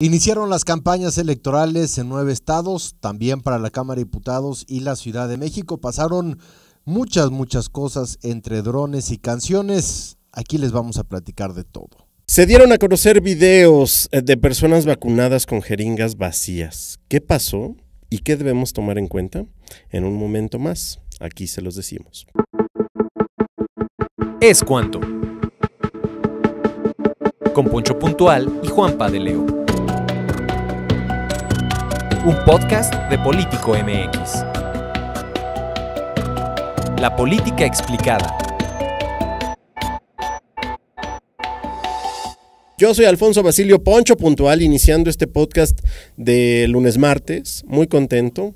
Iniciaron las campañas electorales en nueve estados, también para la Cámara de Diputados y la Ciudad de México. Pasaron muchas, muchas cosas entre drones y canciones. Aquí les vamos a platicar de todo. Se dieron a conocer videos eh, de personas vacunadas con jeringas vacías. ¿Qué pasó y qué debemos tomar en cuenta? En un momento más, aquí se los decimos. Es cuanto. Con Poncho Puntual y Juanpa de Leo un podcast de Político MX. La política explicada. Yo soy Alfonso Basilio Poncho Puntual, iniciando este podcast de lunes martes, muy contento,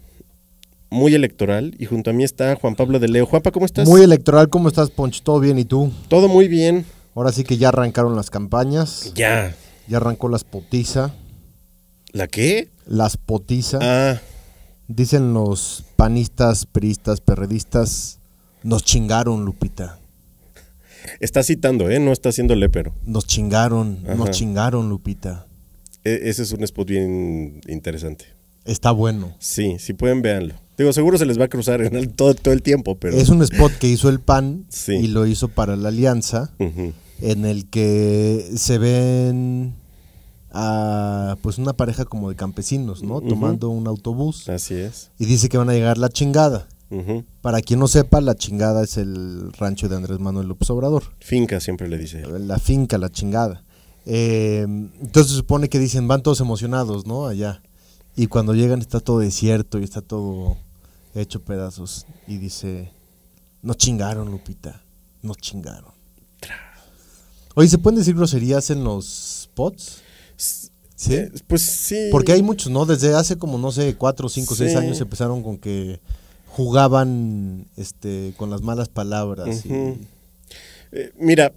muy electoral, y junto a mí está Juan Pablo de Leo. Juanpa, ¿cómo estás? Muy electoral, ¿cómo estás, Poncho? ¿Todo bien y tú? Todo muy bien. Ahora sí que ya arrancaron las campañas. Ya. Ya arrancó las potiza. ¿La qué? Las potiza. Ah. Dicen los panistas, peristas, perredistas, nos chingaron, Lupita. Está citando, ¿eh? No está haciéndole pero... Nos chingaron, nos chingaron, Lupita. E, ese es un spot bien interesante. Está bueno. Sí, si pueden, verlo. Digo, seguro se les va a cruzar en todo, el tiempo, pero... Es un spot que hizo el PAN y lo hizo para la Alianza, en el que se ven a pues una pareja como de campesinos, ¿no? Tomando un autobús. Así es. Y dice que van a llegar la chingada. Para quien no sepa, la chingada es el rancho de Andrés Manuel López Obrador. Finca, siempre le dice. La finca, la chingada. Eh, entonces se supone que dicen, van todos emocionados, ¿no? Allá. Y cuando llegan está todo desierto y está todo hecho pedazos. Y dice, no chingaron, Lupita, no chingaron. Oye, ¿se pueden decir groserías en los spots? ¿Sí? Eh, pues sí. Porque hay muchos, ¿no? Desde hace como, no sé, cuatro, cinco, seis años empezaron con que jugaban este, con las malas palabras. Eh, mira,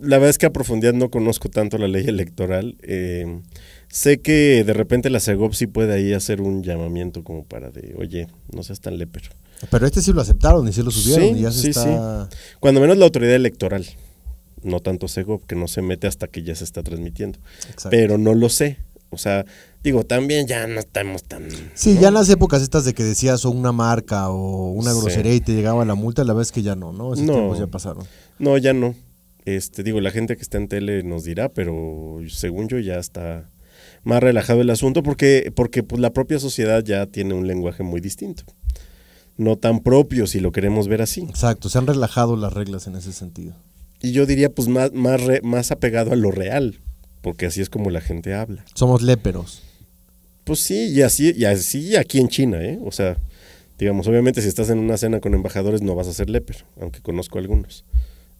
la verdad es que a profundidad no conozco tanto la ley electoral. Eh, sé que de repente la CEGOP sí puede ahí hacer un llamamiento como para de, oye, no seas tan lepero. Pero este sí lo aceptaron y sí lo subieron y ya se está... Cuando menos la autoridad electoral no tanto cego, que no se mete hasta que ya se está transmitiendo. Pero no lo sé. O sea, digo, también ya no estamos tan. Sí, ya en las épocas estas de que decías o una marca o una grosería y te llegaba la multa, la verdad es que ya no, ¿no? no, ya pasaron. No, ya no. Este, digo, la gente que está en tele nos dirá, pero según yo ya está más relajado el asunto porque, porque pues, la propia sociedad ya tiene un lenguaje muy distinto. No tan propio si lo queremos ver así. Exacto, se han relajado las reglas en ese sentido y yo diría pues más, más, más apegado a lo real, porque así es como la gente habla. Somos léperos. Pues sí, y así, y así aquí en China, ¿eh? O sea, digamos, obviamente si estás en una cena con embajadores no vas a ser lépero, aunque conozco algunos.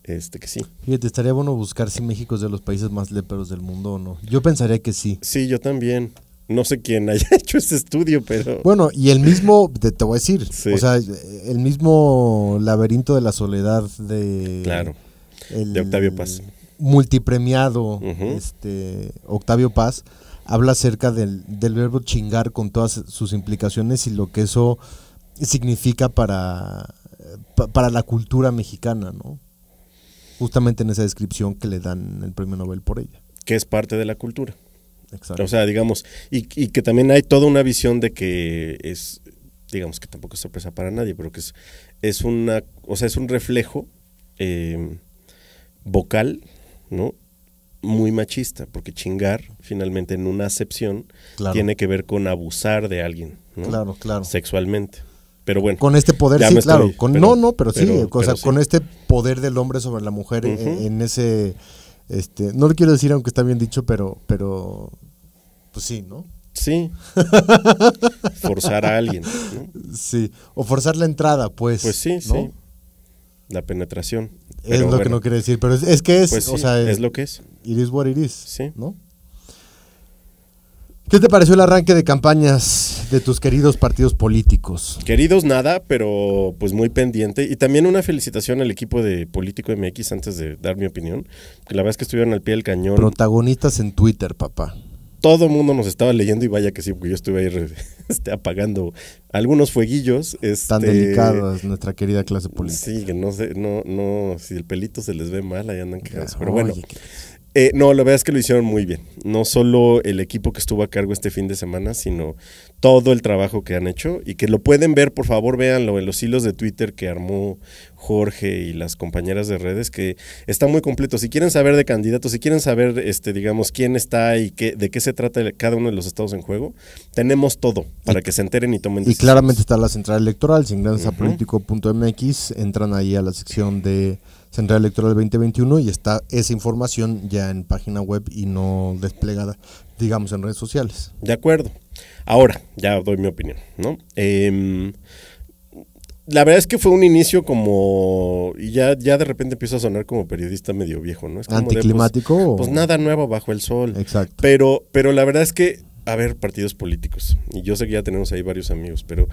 Este que sí. te estaría bueno buscar si México es de los países más léperos del mundo o no. Yo pensaría que sí. Sí, yo también. No sé quién haya hecho este estudio, pero. Bueno, y el mismo, te, voy a decir. O sea, el mismo laberinto de la soledad de. Claro de Octavio Paz. Multipremiado este, Octavio Paz habla acerca del, verbo chingar con todas sus implicaciones y lo que eso significa para, para la cultura mexicana, ¿no? Justamente en esa descripción que le dan el premio Nobel por ella. Que es parte de la cultura. Exacto. O sea, digamos, y, que también hay toda una visión de que es, digamos que tampoco es sorpresa para nadie, pero que es, una, o sea, es un reflejo eh, vocal, ¿no? Muy machista, porque chingar, finalmente, en una acepción, tiene que ver con abusar de alguien, ¿no? Claro, claro. Sexualmente. Pero bueno. Con este poder, sí, claro. con, no, no, pero sí. o sea, con este poder del hombre sobre la mujer eh, en, ese. Este, no lo quiero decir, aunque está bien dicho, pero. pero pues sí, ¿no? Sí. forzar a alguien. Sí. O forzar la entrada, pues. Pues sí, sí la penetración. es lo que no quiere decir, pero es, que es, pues es, lo que es. It is what it is, sí. ¿no? ¿Qué te pareció el arranque de campañas de tus queridos partidos políticos? Queridos nada, pero pues muy pendiente. Y también una felicitación al equipo de Político MX antes de dar mi opinión, que la verdad es que estuvieron al pie del cañón. Protagonistas en Twitter, papá todo el mundo nos estaba leyendo y vaya que sí, porque yo estuve ahí este, apagando algunos fueguillos. Están Tan este, delicados, nuestra querida clase política. Sí, que no sé, no, no, si el pelito se les ve mal, ahí andan quedados. Pero bueno, eh, no, la verdad es que lo hicieron muy bien. No solo el equipo que estuvo a cargo este fin de semana, sino todo el trabajo que han hecho y que lo pueden ver, por favor, véanlo en los hilos de Twitter que armó Jorge y las compañeras de redes, que está muy completo. Si quieren saber de candidatos, si quieren saber, este, digamos, quién está y qué, de qué se trata cada uno de los estados en juego, tenemos todo para que se enteren y tomen Y claramente está la central electoral, mx, entran ahí a la sección de Central Electoral 2021 y está esa información ya en página web y no desplegada, digamos, en redes sociales. De acuerdo. Ahora, ya doy mi opinión, ¿no? Em, la verdad es que fue un inicio como. Y ya, ya de repente empiezo a sonar como periodista medio viejo, ¿no? Es pues, ¿Anticlimático? pues, nada nuevo bajo el sol. Exacto. Pero, pero la verdad es que. A ver, partidos políticos. Y yo sé que ya tenemos ahí varios amigos, pero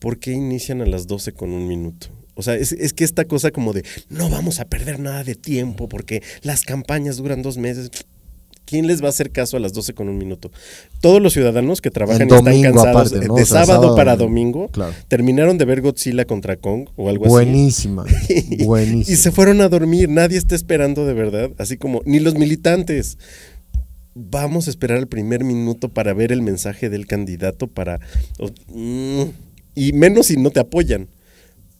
¿por qué inician a las 12 con un minuto? O sea, es, es que esta cosa como de no vamos a perder nada de tiempo porque las campañas duran dos meses. ¿Quién les va a hacer caso a las 12 con un minuto? Todos los ciudadanos que trabajan están cansados. De sábado, para domingo. Terminaron de ver Godzilla contra Kong o algo así. Buenísima. Y se fueron a dormir. Nadie está esperando de verdad. Así como, ni los militantes. Vamos a esperar el primer minuto para ver el mensaje del candidato para. Mm, y menos si no te apoyan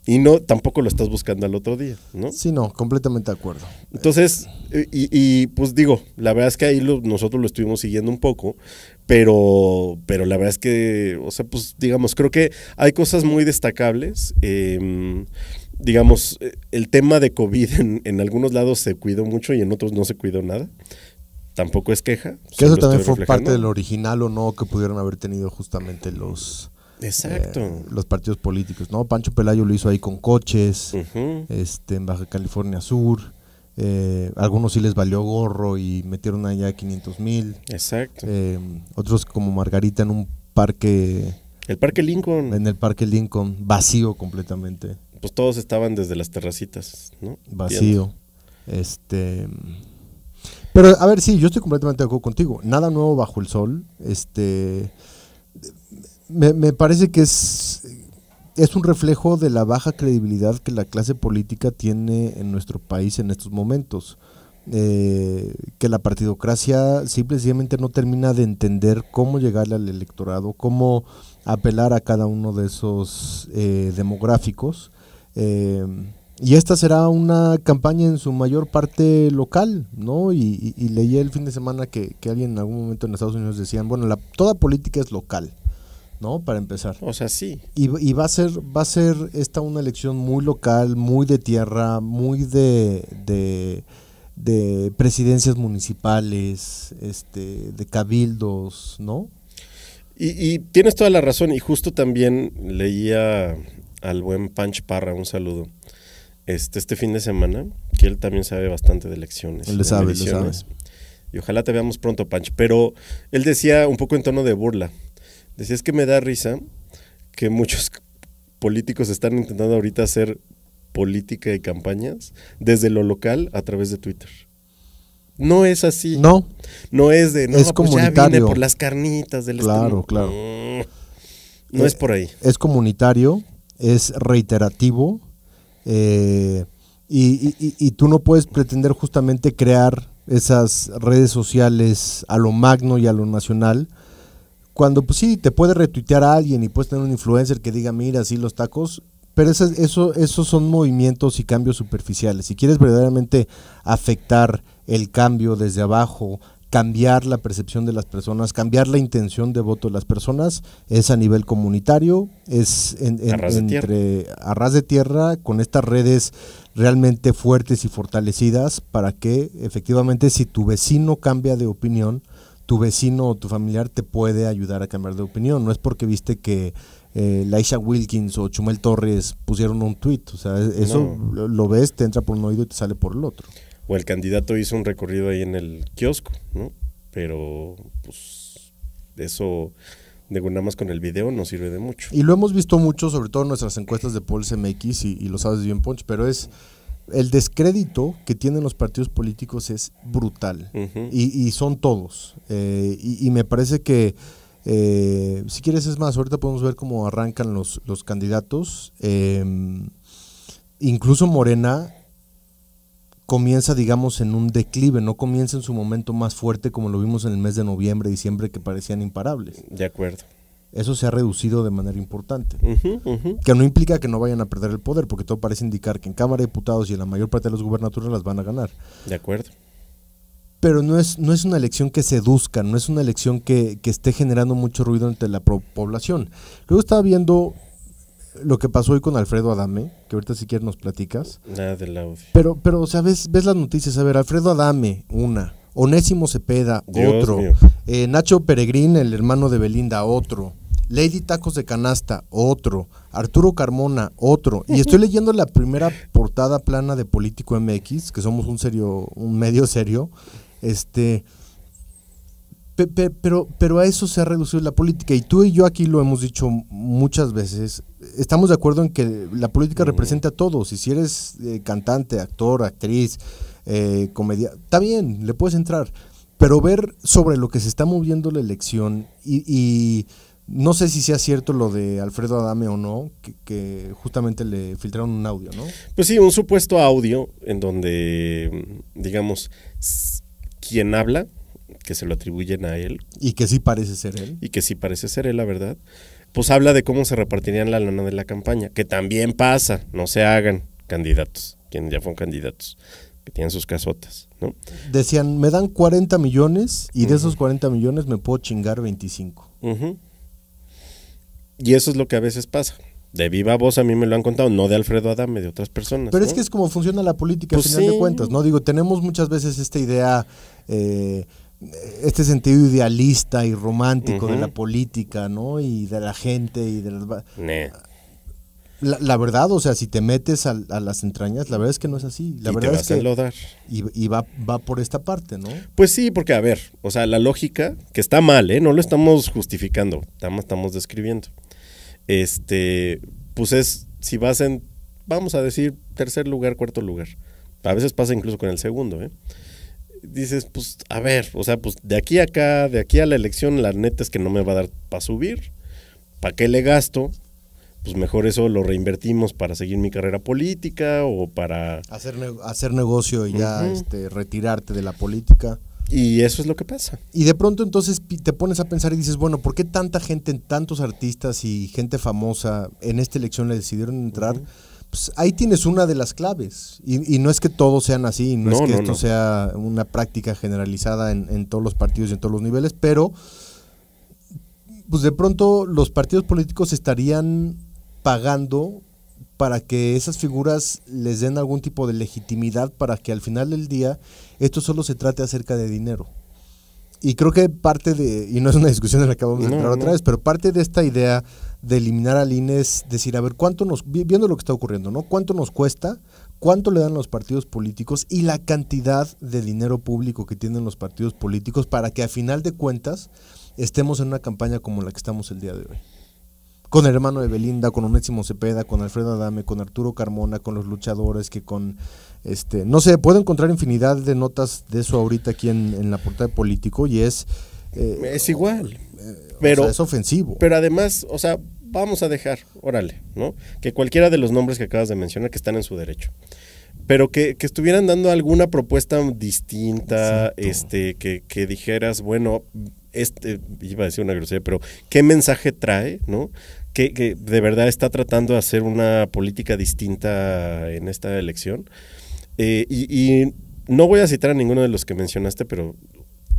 y no, tampoco lo estás buscando al otro día, ¿no? Sí, no, completamente de acuerdo. Entonces, eh, y, pues digo, la verdad es que ahí nosotros lo estuvimos siguiendo un poco, pero, pero la verdad es que, o sea, pues digamos, creo que hay cosas muy destacables. Em, digamos, eh, el tema de COVID en, algunos lados se cuidó mucho y en otros no se cuidó nada tampoco es queja. Que eso también fue parte del original o no que pudieron haber tenido justamente los Exacto. Eh, los partidos políticos, ¿no? Pancho Pelayo lo hizo ahí con coches, este, en Baja California Sur. Eh, algunos sí les valió gorro y metieron allá 500 mil. Exacto. Eh, otros como Margarita en un parque. El parque Lincoln. En el parque Lincoln, vacío completamente. Pues todos estaban desde las terracitas, ¿no? Vacío. Este. Pero a ver, sí, yo estoy completamente de acuerdo contigo. Nada nuevo bajo el sol. Este me, parece que es, un reflejo de la baja credibilidad que la clase política tiene en nuestro país en estos momentos. Eh, que la partidocracia simplemente no termina de entender cómo llegarle al electorado, cómo apelar a cada uno de esos eh, demográficos. Eh, y esta será una campaña en su mayor parte local, ¿no? Y, leí el fin de semana que, que, alguien en algún momento en Estados Unidos decían, bueno, la, toda política es local. ¿no? Para empezar. O sea, sí. Y, va a ser, va a ser esta una elección muy local, muy de tierra, muy de, presidencias municipales, este, de cabildos, ¿no? Y, tienes toda la razón, y justo también leía al buen Panch Parra, un saludo, este, este fin de semana, que él también sabe bastante de elecciones. Él sabe, le sabe. Y ojalá te veamos pronto, Panch. Pero él decía un poco en tono de burla, Decía, es que me da risa que muchos políticos están intentando ahorita hacer política y campañas desde lo local a través de Twitter. No es así. No. No es de, no, es pues ya por las carnitas del Claro, claro. No, es, por ahí. Es comunitario, es reiterativo, eh, y, y, tú no puedes pretender justamente crear esas redes sociales a lo magno y a lo nacional cuando pues sí, te puede retuitear a alguien y puedes tener un influencer que diga, mira, sí, los tacos, pero eso, eso, esos son movimientos y cambios superficiales. Si quieres verdaderamente afectar el cambio desde abajo, cambiar la percepción de las personas, cambiar la intención de voto de las personas, es a nivel comunitario, es entre a ras de tierra, con estas redes realmente fuertes y fortalecidas para que efectivamente si tu vecino cambia de opinión, tu vecino o tu familiar te puede ayudar a cambiar de opinión. No es porque viste que eh, Laisha Wilkins o Chumel Torres pusieron un tweet. O sea, eso lo, ves, te entra por un oído y te sale por el otro. O el candidato hizo un recorrido ahí en el kiosco, ¿no? Pero, pues, eso, de nada más con el video no sirve de mucho. Y lo hemos visto mucho, sobre todo en nuestras encuestas de Polls MX, y, y lo sabes bien, Ponch, pero es el descrédito que tienen los partidos políticos es brutal y, son todos. Eh, y, me parece que, eh, si quieres, es más, ahorita podemos ver cómo arrancan los, los candidatos. Em, incluso Morena comienza, digamos, en un declive, no comienza en su momento más fuerte como lo vimos en el mes de noviembre, diciembre, que parecían imparables. De acuerdo eso se ha reducido de manera importante. Que no implica que no vayan a perder el poder, porque todo parece indicar que en Cámara de Diputados y en la mayor parte de las gubernaturas las van a ganar. De acuerdo. Pero no es, no es una elección que seduzca, no es una elección que, esté generando mucho ruido entre la población. Luego estaba viendo lo que pasó hoy con Alfredo Adame, que ahorita si quieres nos platicas. Nada ah, del audio. Pero, pero o sea, ves, ves las noticias, a ver, Alfredo Adame, una. Onésimo Cepeda, otro. Eh, Nacho Peregrín, el hermano de Belinda, otro. Lady Tacos de Canasta, otro. Arturo Carmona, otro. Y estoy leyendo la primera portada plana de Político MX, que somos un serio, un medio serio. Este. pero, pero a eso se ha reducido la política. Y tú y yo aquí lo hemos dicho muchas veces. Estamos de acuerdo en que la política representa a todos. Y si eres eh, cantante, actor, actriz, eh, comedia. Está bien, le puedes entrar. Pero ver sobre lo que se está moviendo la elección y, no sé si sea cierto lo de Alfredo Adame o no, que, que, justamente le filtraron un audio, ¿no? Pues sí, un supuesto audio en donde, digamos, quien habla, que se lo atribuyen a él. Y que sí parece ser él. Y que sí parece ser él, la verdad. Pues habla de cómo se repartirían la lana de la campaña, que también pasa, no se hagan candidatos, quienes ya fueron candidatos tienen sus casotas, ¿no? Decían, me dan 40 millones y de esos 40 millones me puedo chingar 25. Y eso es lo que a veces pasa. De viva voz a mí me lo han contado, no de Alfredo Adame, de otras personas. Pero es que es como funciona la política pues al final de cuentas, ¿no? Digo, tenemos muchas veces esta idea... Eh, este sentido idealista y romántico de la política, ¿no? Y de la gente y de las... La, verdad, o sea, si te metes a, las entrañas, la verdad es que no es así. La verdad es que. A dar Y, va, va, por esta parte, ¿no? Pues sí, porque a ver, o sea, la lógica, que está mal, ¿eh? No lo estamos justificando, estamos, estamos describiendo. Este, pues es, si vas en, vamos a decir, tercer lugar, cuarto lugar. A veces pasa incluso con el segundo, ¿eh? Dices, pues, a ver, o sea, pues de aquí a acá, de aquí a la elección, la neta es que no me va a dar para subir. ¿Para qué le gasto? pues mejor eso lo reinvertimos para seguir mi carrera política o para... Hacer, hacer negocio y ya este, retirarte de la política. Y eso es lo que pasa. Y de pronto entonces te pones a pensar y dices, bueno, ¿por qué tanta gente, tantos artistas y gente famosa en esta elección le decidieron entrar? Pues ahí tienes una de las claves. Y, no es que todos sean así, no, es que esto sea una práctica generalizada en, en todos los partidos y en todos los niveles, pero pues de pronto los partidos políticos estarían pagando para que esas figuras les den algún tipo de legitimidad para que al final del día esto solo se trate acerca de dinero. Y creo que parte de, y no es una discusión en la que vamos a entrar otra vez, pero parte de esta idea de eliminar al INE es decir, a ver, cuánto nos, viendo lo que está ocurriendo, ¿no? ¿Cuánto nos cuesta? ¿Cuánto le dan los partidos políticos y la cantidad de dinero público que tienen los partidos políticos para que al final de cuentas estemos en una campaña como la que estamos el día de hoy? con el hermano de Belinda, con Onésimo Cepeda, con Alfredo Adame, con Arturo Carmona, con los luchadores, que con este, no sé, puedo encontrar infinidad de notas de eso ahorita aquí en, la portada de Político y es eh, es igual, eh, pero es ofensivo. Pero además, o sea, vamos a dejar, órale, ¿no? Que cualquiera de los nombres que acabas de mencionar que están en su derecho. Pero que, estuvieran dando alguna propuesta distinta, este, que, que dijeras, bueno, este, iba a decir una grosería, pero qué mensaje trae, ¿no? Que, de verdad está tratando de hacer una política distinta en esta elección. Eh, y, no voy a citar a ninguno de los que mencionaste, pero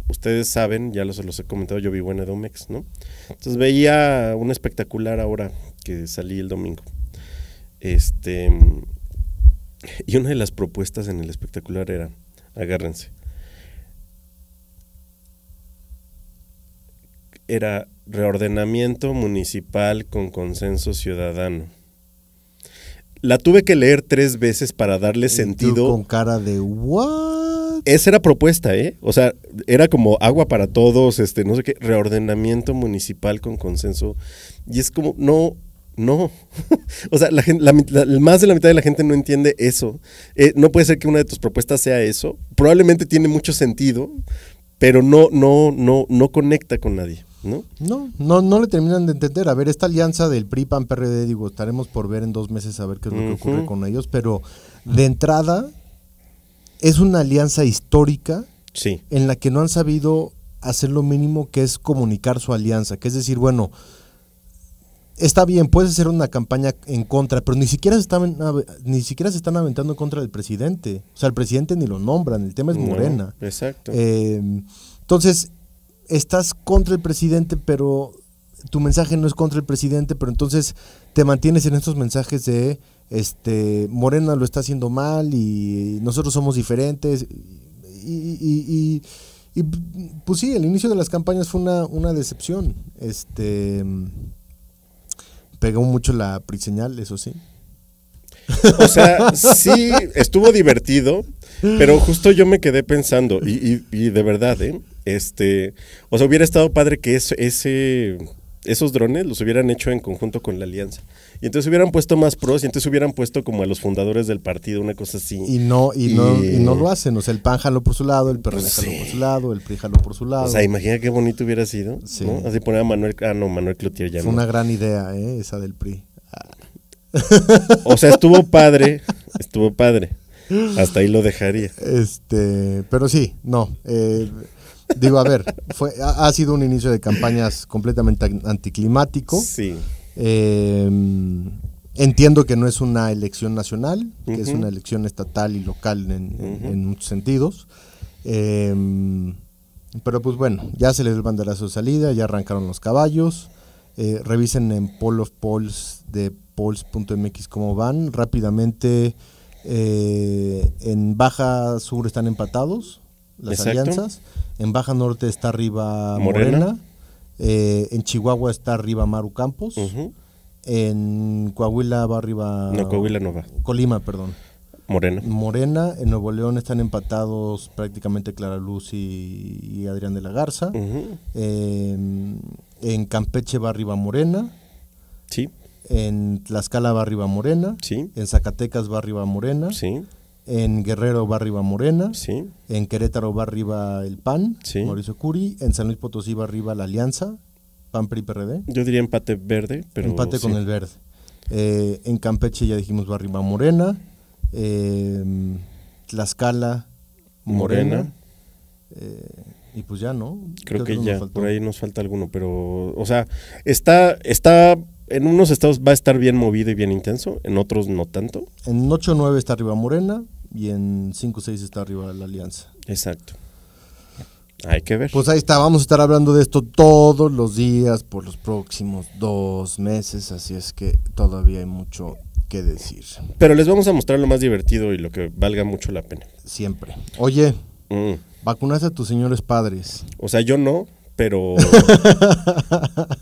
ustedes saben, ya los, los he comentado, yo vi en Edomex, ¿no? Entonces veía un espectacular ahora que salí el domingo. Este, y una de las propuestas en el espectacular era, agárrense, era reordenamiento municipal con consenso ciudadano. La tuve que leer tres veces para darle sentido. con cara de what? Esa era propuesta, ¿eh? O sea, era como agua para todos, este, no sé qué, reordenamiento municipal con consenso. Y es como, no, no. o sea, la, la, más de la mitad de la gente no entiende eso. Eh, no puede ser que una de tus propuestas sea eso. Probablemente tiene mucho sentido, pero no, no, no, no conecta con nadie. ¿no? No, no, le terminan de entender. A ver, esta alianza del PRI, PAN, PRD, digo, estaremos por ver en dos meses a ver qué es lo que ocurre con ellos, pero de entrada es una alianza histórica en la que no han sabido hacer lo mínimo que es comunicar su alianza, que es decir, bueno, está bien, puedes hacer una campaña en contra, pero ni siquiera se están, ni siquiera se están aventando en contra del presidente. O sea, el presidente ni lo nombran, el tema es Morena. exacto. Eh, entonces, estás contra el presidente, pero tu mensaje no es contra el presidente, pero entonces te mantienes en estos mensajes de este Morena lo está haciendo mal y nosotros somos diferentes. Y, pues sí, el inicio de las campañas fue una, una decepción. Este pegó mucho la priseñal, eso sí. O sea, sí, estuvo divertido, pero justo yo me quedé pensando, y, y, y de verdad, ¿eh? Este, o sea, hubiera estado padre que ese, esos drones los hubieran hecho en conjunto con la alianza. Y entonces hubieran puesto más pros y entonces hubieran puesto como a los fundadores del partido, una cosa así. Y no, y, no, no lo hacen. O sea, el PAN por su lado, el perro pues por su lado, el PRI jaló por su lado. O sea, imagina qué bonito hubiera sido. Sí. Así poner a Manuel. Ah, no, Manuel Cloutier ya. Fue una gran idea, ¿eh? Esa del PRI. O sea, estuvo ah. padre. Estuvo padre. Hasta ahí lo dejaría. Este, pero sí, no. Eh, Digo, a ver, fue, ha sido un inicio de campañas completamente anticlimático. Sí. Em, entiendo que no es una elección nacional, que es una elección estatal y local en, en muchos sentidos. Em, pero pues bueno, ya se les dio el banderazo de salida, ya arrancaron los caballos. Eh, revisen en Poll of Polls de polls.mx cómo van. Rápidamente, eh, en Baja Sur están empatados las alianzas. En Baja Norte está arriba Morena. Eh, en Chihuahua está arriba Maru Campos. En Coahuila va arriba. No, Coahuila no va. Colima, perdón. Morena. Morena. En Nuevo León están empatados prácticamente Clara Luz y, Adrián de la Garza. Em, en Campeche va arriba Morena. Sí. En Tlaxcala va arriba Morena. Sí. En Zacatecas va arriba Morena. Sí en Guerrero va arriba Morena, en Querétaro va arriba el PAN, Mauricio Curi, en San Luis Potosí va arriba la Alianza, PAN PRI PRD. Yo diría empate verde, pero empate con el verde. Eh, en Campeche ya dijimos va arriba Morena, eh, Tlaxcala Morena, eh, y pues ya no. Creo que ya por ahí nos falta alguno, pero o sea, está está en unos estados va a estar bien movido y bien intenso, en otros no tanto. En 8-9 está arriba Morena, y en 5-6 está arriba la Alianza. Exacto. Hay que ver. Pues ahí está, vamos a estar hablando de esto todos los días por los próximos dos meses, así es que todavía hay mucho que decir. Pero les vamos a mostrar lo más divertido y lo que valga mucho la pena. Siempre. Oye, mm. a tus señores padres. O sea, yo no, pero,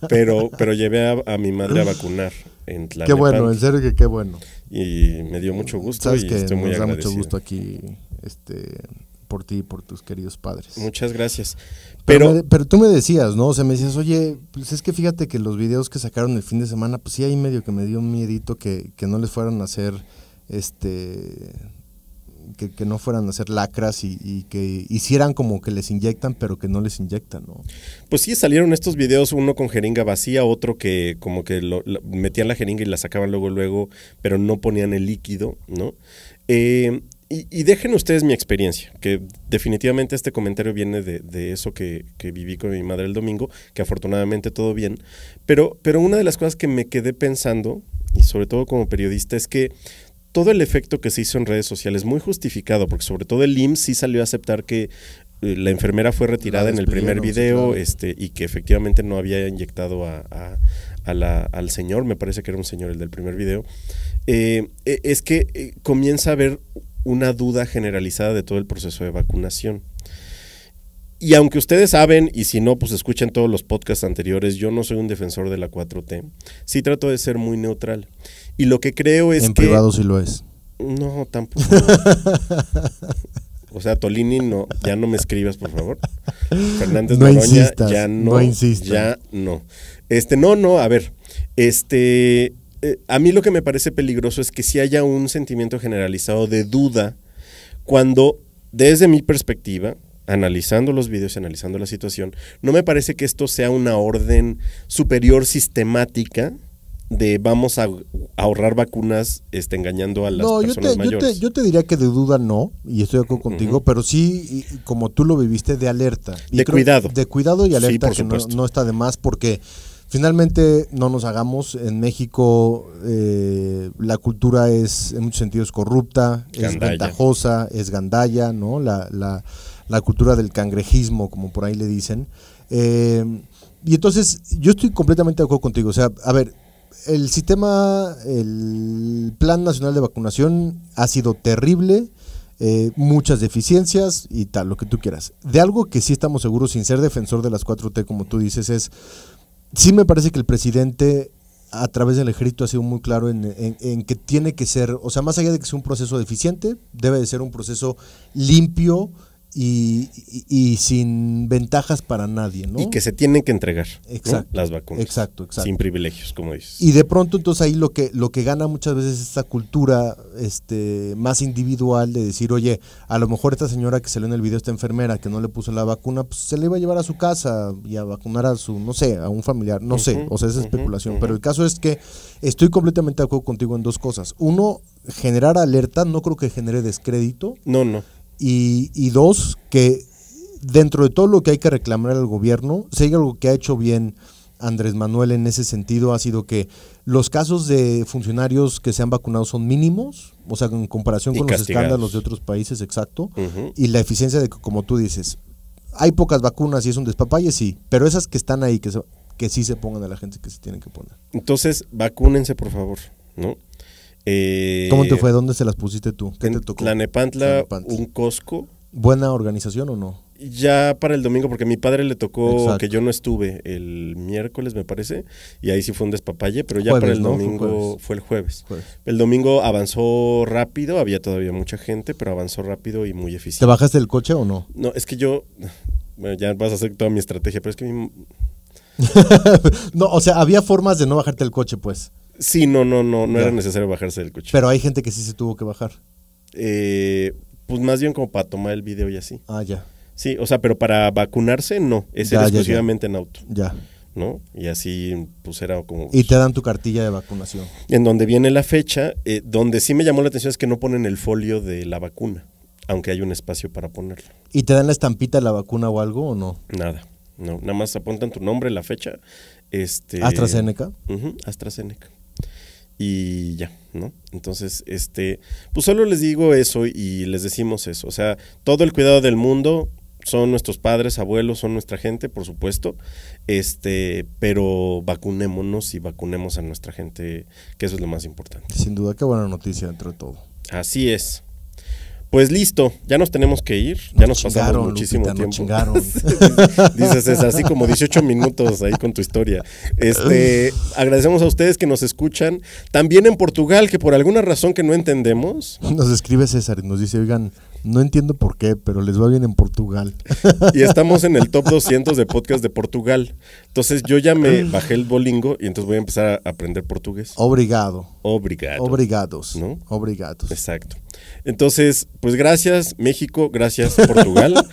pero, pero llevé a, mi madre a vacunar en Qué bueno, en serio qué bueno. Y me dio mucho gusto Sabes y que estoy da mucho gusto aquí este, por ti y por tus queridos padres. Muchas gracias. Pero, pero, tú me decías, ¿no? O sea, me decías, oye, pues es que fíjate que los videos que sacaron el fin de semana, pues sí, hay medio que me dio un miedito que, que no les fueran a hacer, este, que, no fueran a hacer lacras y, que hicieran como que les inyectan, pero que no les inyectan, ¿no? Pues sí, salieron estos videos, uno con jeringa vacía, otro que como que metían la jeringa y la sacaban luego, luego, pero no ponían el líquido, ¿no? Eh, y, dejen ustedes mi experiencia, que definitivamente este comentario viene de, eso que, que, viví con mi madre el domingo, que afortunadamente todo bien, pero, pero una de las cosas que me quedé pensando, y sobre todo como periodista, es que todo el efecto que se hizo en redes sociales, muy justificado, porque sobre todo el IMSS sí salió a aceptar que eh, la enfermera fue retirada en el primer video este, y que efectivamente no había inyectado al señor, me parece que era un señor el del primer video, eh, e, es que eh, comienza a haber una duda generalizada de todo el proceso de vacunación. Y aunque ustedes saben, y si no, pues escuchen todos los podcasts anteriores, yo no soy un defensor de la 4T, sí trato de ser muy neutral. Y lo que creo es que. En privado sí lo es. No, tampoco. o sea, Tolini, no, ya no me escribas, por favor. Fernández no ya no. insistas. Ya no. Este, no, no, a ver. Este. Eh, a mí lo que me parece peligroso es que si haya un sentimiento generalizado de duda cuando, desde mi perspectiva, analizando los videos y analizando la situación, no me parece que esto sea una orden superior sistemática de vamos a ahorrar vacunas este, engañando a las personas yo te, mayores. Yo te, diría que de duda no, y estoy de acuerdo contigo, pero sí, como tú lo viviste, de alerta. de cuidado. De cuidado y alerta, que no, está de más, porque finalmente no nos hagamos. En México eh, la cultura es, en muchos sentidos, corrupta, es ventajosa, es gandalla, ¿no? La, cultura del cangrejismo, como por ahí le dicen. Eh, y entonces, yo estoy completamente de acuerdo contigo. O sea, a ver, el sistema, el Plan Nacional de Vacunación ha sido terrible, eh, muchas deficiencias y tal, lo que tú quieras. De algo que sí estamos seguros, sin ser defensor de las 4T, como tú dices, es, sí me parece que el presidente a través del ejército ha sido muy claro en, en, que tiene que ser, o sea, más allá de que sea un proceso deficiente, debe de ser un proceso limpio, y, sin ventajas para nadie, ¿no? Y que se tienen que entregar las vacunas. Exacto, exacto. Sin privilegios, como dices. Y de pronto entonces ahí lo que, lo que gana muchas veces es esta cultura este, más individual de decir, oye, a lo mejor esta señora que se salió en el video, esta enfermera que no le puso la vacuna, pues se le iba a llevar a su casa y a vacunar a su, no sé, a un familiar, no sé, o sea, es especulación. Pero el caso es que estoy completamente de acuerdo contigo en dos cosas. Uno, generar alerta no creo que genere descrédito. No, no y, dos, que dentro de todo lo que hay que reclamar al gobierno, si hay algo que ha hecho bien Andrés Manuel en ese sentido ha sido que los casos de funcionarios que se han vacunado son mínimos, o sea, en comparación con los escándalos de otros países, exacto, y la eficiencia de que, como tú dices, hay pocas vacunas y es un despapalle, sí, pero esas que están ahí, que, que sí se pongan a la gente que se tienen que poner. Entonces, vacúnense, por favor, ¿no? Eh, ¿Cómo te fue? ¿Dónde se las pusiste tú? ¿Qué te tocó? La Nepantla, un Costco. ¿Buena organización o no? Ya para el domingo, porque a mi padre le tocó que yo no estuve el miércoles, me parece, y ahí sí fue un despapalle, pero ya para el domingo fue, el jueves. El domingo avanzó rápido, había todavía mucha gente, pero avanzó rápido y muy eficiente. ¿Te bajaste del coche o no? No, es que yo, bueno, ya vas a hacer toda mi estrategia, pero es que no, o sea, había formas de no bajarte el coche, pues. Sí, no, no, no, no era necesario bajarse del coche. Pero hay gente que sí se tuvo que bajar. Eh, pues más bien como para tomar el video y así. Ah, ya. Sí, o sea, pero para vacunarse no, es exclusivamente en auto. Ya. ¿no? Y así pues era como... y pues te dan tu cartilla de vacunación. En donde viene la fecha, eh, donde sí me llamó la atención es que no ponen el folio de la vacuna, aunque hay un espacio para ponerlo. ¿Y te dan la estampita de la vacuna o algo o no? Nada, no, nada más apuntan tu nombre, la fecha. Este... AstraZeneca. Uh AstraZeneca y ya, ¿no? Entonces, este, pues solo les digo eso y les decimos eso. O sea, todo el cuidado del mundo son nuestros padres, abuelos, son nuestra gente, por supuesto, este, pero vacunémonos y vacunemos a nuestra gente, que eso es lo más importante. Sin duda, qué buena noticia entre todo. Así es. Pues listo, ya nos tenemos que ir, ya nos, pasamos muchísimo tiempo. Nos Dices, es así como 18 minutos ahí con tu historia. Este, agradecemos a ustedes que nos escuchan, también en Portugal que por alguna razón que no entendemos. Nos escribe César y nos dice, "Oigan, no entiendo por qué, pero les va bien en Portugal." Y estamos en el top 200 de podcast de Portugal. Entonces yo ya me bajé el bolingo y entonces voy a empezar a aprender portugués. Obrigado. Obrigado. Obrigados. ¿No? Obrigados. Exacto. Entonces, pues gracias México, gracias Portugal.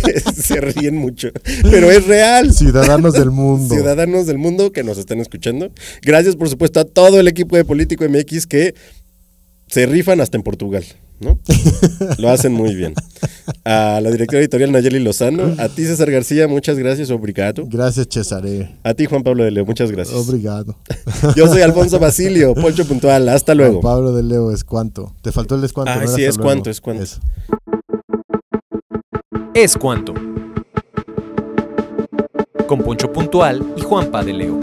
Se ríen mucho, pero es real. Ciudadanos del mundo. Ciudadanos del mundo que nos están escuchando. Gracias por supuesto a todo el equipo de Político MX que se rifan hasta en Portugal. Lo hacen muy bien. A la directora editorial Nayeli Lozano, a ti César García, muchas gracias, obrigado. Gracias, Cesare. Eh. A ti Juan Pablo de Leo, muchas gracias. Obrigado. Yo soy Alfonso Basilio, Poncho Puntual, hasta luego. Juan Pablo de Leo es cuánto. Te faltó el descuento. Ah, sí, es cuánto, es cuánto. Es cuánto. Con Poncho Puntual y Juanpa de Leo.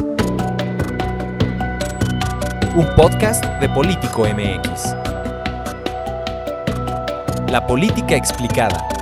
Un podcast de Político MX. La política explicada.